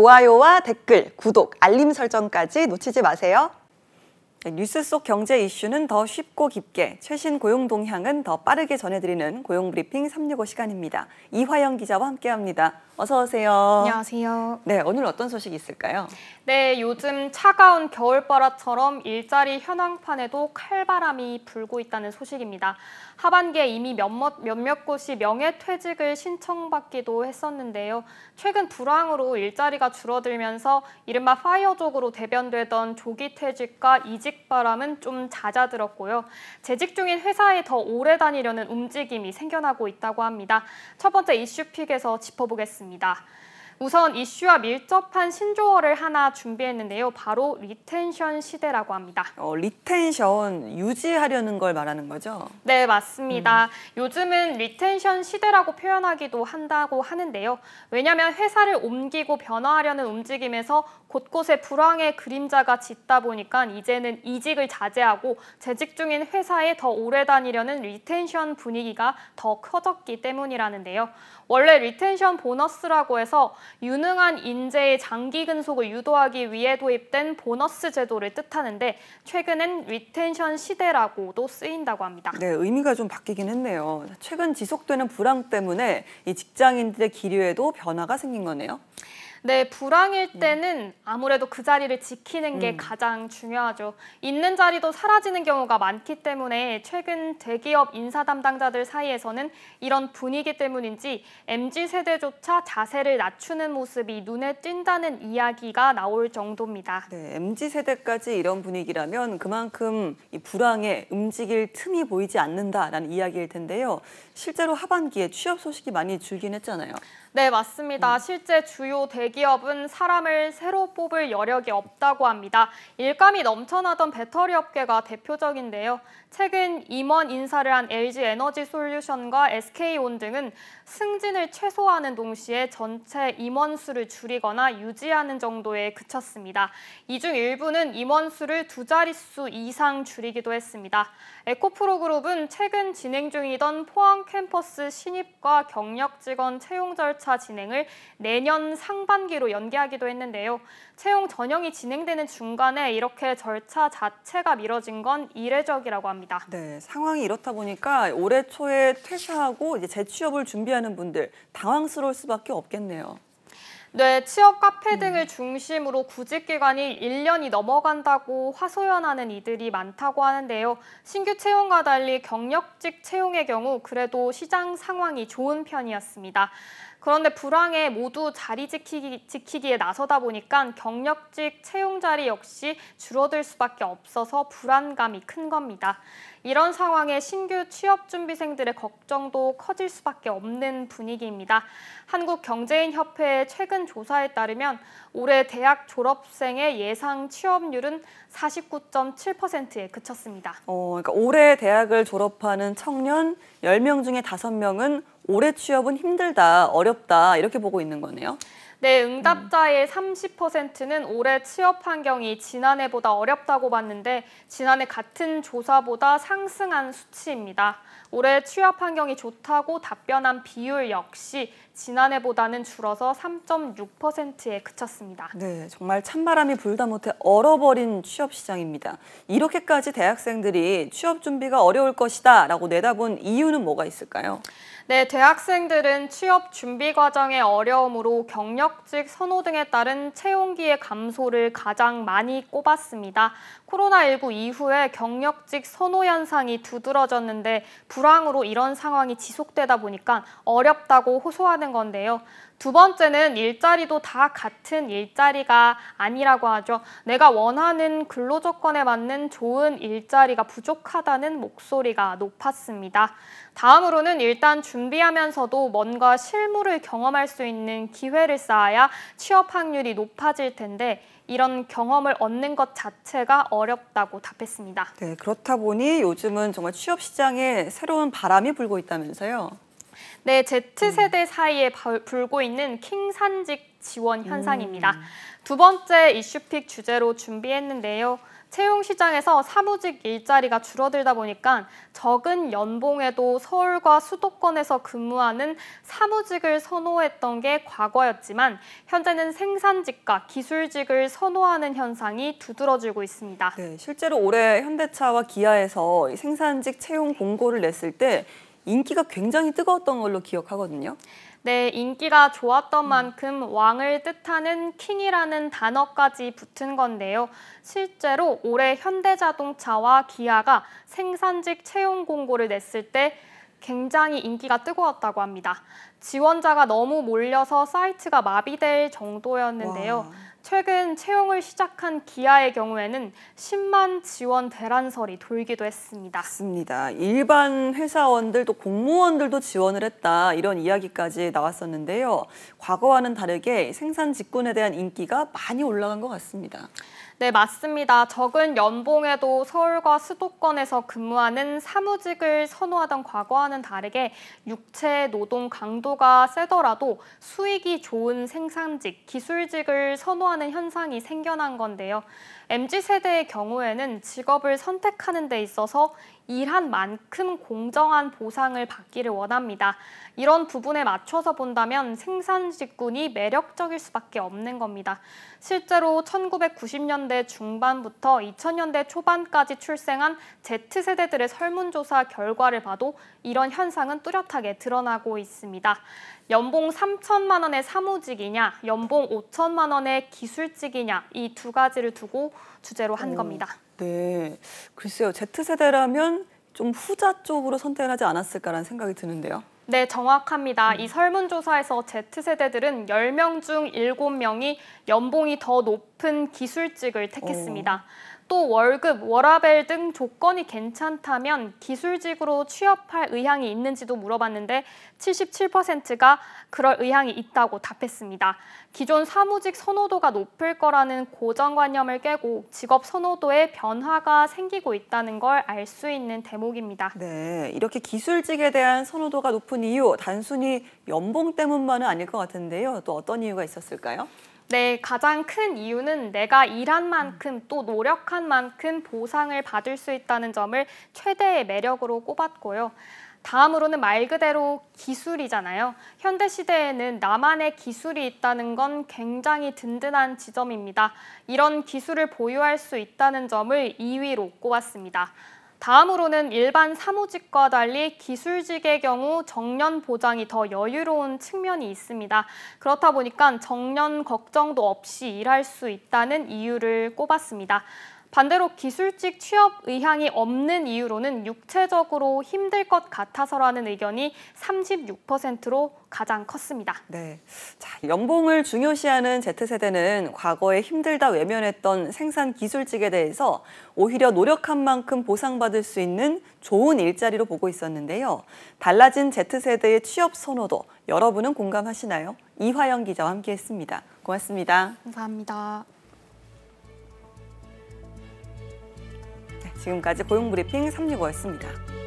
좋아요와 댓글, 구독, 알림 설정까지 놓치지 마세요. 네, 뉴스 속 경제 이슈는 더 쉽고 깊게, 최신 고용 동향은 더 빠르게 전해드리는 고용 브리핑 365 시간입니다. 이화영 기자와 함께합니다. 어서 오세요. 안녕하세요. 네, 오늘 어떤 소식이 있을까요? 네, 요즘 차가운 겨울바라처럼 일자리 현황판에도 칼바람이 불고 있다는 소식입니다. 하반기에 이미 몇몇, 몇몇 곳이 명예퇴직을 신청받기도 했었는데요. 최근 불황으로 일자리가 줄어들면서 이른바 파이어족으로 대변되던 조기퇴직과 이직 구직 바람은 좀 잦아들었고요. 재직 중인 회사에 더 오래 다니려는 움직임이 생겨나고 있다고 합니다. 첫 번째 이슈픽에서 짚어보겠습니다. 우선 이슈와 밀접한 신조어를 하나 준비했는데요. 바로 리텐션 시대라고 합니다. 어, 리텐션 유지하려는 걸 말하는 거죠? 네, 맞습니다. 음. 요즘은 리텐션 시대라고 표현하기도 한다고 하는데요. 왜냐하면 회사를 옮기고 변화하려는 움직임에서 곳곳에 불황의 그림자가 짙다 보니까 이제는 이직을 자제하고 재직 중인 회사에 더 오래 다니려는 리텐션 분위기가 더 커졌기 때문이라는데요. 원래 리텐션 보너스라고 해서 유능한 인재의 장기 근속을 유도하기 위해 도입된 보너스 제도를 뜻하는데 최근엔 리텐션 시대라고도 쓰인다고 합니다. 네, 의미가 좀 바뀌긴 했네요. 최근 지속되는 불황 때문에 이 직장인들의 기류에도 변화가 생긴 거네요. 네, 불황일 음. 때는 아무래도 그 자리를 지키는 게 음. 가장 중요하죠. 있는 자리도 사라지는 경우가 많기 때문에 최근 대기업 인사 담당자들 사이에서는 이런 분위기 때문인지 MZ 세대조차 자세를 낮추는 모습이 눈에 띈다는 이야기가 나올 정도입니다. 네, MZ 세대까지 이런 분위기라면 그만큼 이 불황에 움직일 틈이 보이지 않는다라는 이야기일 텐데요. 실제로 하반기에 취업 소식이 많이 줄긴 했잖아요. 네, 맞습니다. 음. 실제 주요 대기업은 사람을 새로 뽑을 여력이 없다고 합니다. 일감이 넘쳐나던 배터리 업계가 대표적인데요. 최근 임원 인사를 한 LG 에너지 솔루션과 SK온 등은 승진을 최소화하는 동시에 전체 임원 수를 줄이거나 유지하는 정도에 그쳤습니다. 이 중 일부는 임원 수를 두 자릿수 이상 줄이기도 했습니다. 에코프로 그룹은 최근 진행 중이던 포항 캠퍼스 신입과 경력 직원 채용 절차 진행을 내년 상반기로 연기하기도 했는데요. 채용 전형이 진행되는 중간에 이렇게 절차 자체가 미뤄진 건 이례적이라고 합니다. 네, 상황이 이렇다 보니까 올해 초에 퇴사하고 이제 재취업을 준비하는 분들 당황스러울 수밖에 없겠네요. 네, 취업 카페 음. 등을 중심으로 구직 기간이 1년이 넘어간다고 화소연하는 이들이 많다고 하는데요. 신규 채용과 달리 경력직 채용의 경우 그래도 시장 상황이 좋은 편이었습니다. 그런데 불황에 모두 자리 지키기, 지키기, 에 나서다 보니까 경력직 채용 자리 역시 줄어들 수밖에 없어서 불안감이 큰 겁니다. 이런 상황에 신규 취업준비생들의 걱정도 커질 수밖에 없는 분위기입니다. 한국경제인협회의 최근 조사에 따르면 올해 대학 졸업생의 예상 취업률은 49.7%에 그쳤습니다. 어, 그러니까 올해 대학을 졸업하는 청년 10명 중에 5명은 올해 취업은 힘들다, 어렵다 이렇게 보고 있는 거네요. 네, 응답자의 30%는 올해 취업 환경이 지난해보다 어렵다고 봤는데 지난해 같은 조사보다 상승한 수치입니다. 올해 취업 환경이 좋다고 답변한 비율 역시 지난해보다는 줄어서 3.6%에 그쳤습니다. 네, 정말 찬바람이 불다 못해 얼어버린 취업 시장입니다. 이렇게까지 대학생들이 취업 준비가 어려울 것이다 라고 내다본 이유는 뭐가 있을까요? 네, 대학생들은 취업 준비 과정의 어려움으로 경력 무역직 선호 등에 따른 채용기의 감소를 가장 많이 꼽았습니다. 코로나19 이후에 경력직 선호 현상이 두드러졌는데 불황으로 이런 상황이 지속되다 보니까 어렵다고 호소하는 건데요. 두 번째는 일자리도 다 같은 일자리가 아니라고 하죠. 내가 원하는 근로 조건에 맞는 좋은 일자리가 부족하다는 목소리가 높았습니다. 다음으로는 일단 준비하면서도 뭔가 실무를 경험할 수 있는 기회를 쌓아야 취업 확률이 높아질 텐데 이런 경험을 얻는 것 자체가 어렵다고 답했습니다. 네, 그렇다 보니 요즘은 정말 취업 시장에 새로운 바람이 불고 있다면서요. 네, Z세대 사이에 불고 있는 킹산직 지원 현상입니다. 음. 두 번째 이슈픽 주제로 준비했는데요. 채용 시장에서 사무직 일자리가 줄어들다 보니까 적은 연봉에도 서울과 수도권에서 근무하는 사무직을 선호했던 게 과거였지만 현재는 생산직과 기술직을 선호하는 현상이 두드러지고 있습니다. 네, 실제로 올해 현대차와 기아에서 생산직 채용 공고를 냈을 때 인기가 굉장히 뜨거웠던 걸로 기억하거든요. 네, 인기가 좋았던 만큼 왕을 뜻하는 킹이라는 단어까지 붙은 건데요. 실제로 올해 현대자동차와 기아가 생산직 채용 공고를 냈을 때 굉장히 인기가 뜨거웠다고 합니다. 지원자가 너무 몰려서 사이트가 마비될 정도였는데요. 와. 최근 채용을 시작한 기아의 경우에는 10만 지원 대란설이 돌기도 했습니다. 맞습니다. 일반 회사원들도 공무원들도 지원을 했다 이런 이야기까지 나왔었는데요. 과거와는 다르게 생산 직군에 대한 인기가 많이 올라간 것 같습니다. 네, 맞습니다. 적은 연봉에도 서울과 수도권에서 근무하는 사무직을 선호하던 과거와는 다르게 육체 노동 강도가 세더라도 수익이 좋은 생산직, 기술직을 선호하는 선호하는 현상이 생겨난 건데요. MZ세대의 경우에는 직업을 선택하는 데 있어서 일한 만큼 공정한 보상을 받기를 원합니다. 이런 부분에 맞춰서 본다면 생산 직군이 매력적일 수밖에 없는 겁니다. 실제로 1990년대 중반부터 2000년대 초반까지 출생한 Z세대들의 설문조사 결과를 봐도 이런 현상은 뚜렷하게 드러나고 있습니다. 연봉 3천만 원의 사무직이냐, 연봉 5천만 원의 기술직이냐 이 두 가지를 두고 주제로 한 어, 겁니다. 네, 글쎄요. Z세대라면 좀 후자 쪽으로 선택을 하지 않았을까라는 생각이 드는데요. 네, 정확합니다. 음. 이 설문조사에서 Z세대들은 10명 중 7명이 연봉이 더 높은 기술직을 택했습니다. 오. 어. 또 월급, 워라벨 등 조건이 괜찮다면 기술직으로 취업할 의향이 있는지도 물어봤는데 77%가 그럴 의향이 있다고 답했습니다. 기존 사무직 선호도가 높을 거라는 고정관념을 깨고 직업 선호도에 변화가 생기고 있다는 걸 알 수 있는 대목입니다. 네, 이렇게 기술직에 대한 선호도가 높은 이유 단순히 연봉 때문만은 아닐 것 같은데요. 또 어떤 이유가 있었을까요? 네, 가장 큰 이유는 내가 일한 만큼 또 노력한 만큼 보상을 받을 수 있다는 점을 최대의 매력으로 꼽았고요. 다음으로는 말 그대로 기술이잖아요. 현대 시대에는 나만의 기술이 있다는 건 굉장히 든든한 지점입니다. 이런 기술을 보유할 수 있다는 점을 2위로 꼽았습니다. 다음으로는 일반 사무직과 달리 기술직의 경우 정년 보장이 더 여유로운 측면이 있습니다. 그렇다 보니까 정년 걱정도 없이 일할 수 있다는 이유를 꼽았습니다. 반대로 기술직 취업 의향이 없는 이유로는 육체적으로 힘들 것 같아서라는 의견이 36%로 가장 컸습니다. 네. 자, 연봉을 중요시하는 Z세대는 과거에 힘들다 외면했던 생산 기술직에 대해서 오히려 노력한 만큼 보상받을 수 있는 좋은 일자리로 보고 있었는데요. 달라진 Z세대의 취업 선호도 여러분은 공감하시나요? 이화영 기자와 함께했습니다. 고맙습니다. 감사합니다. 지금까지 고용브리핑 365였습니다.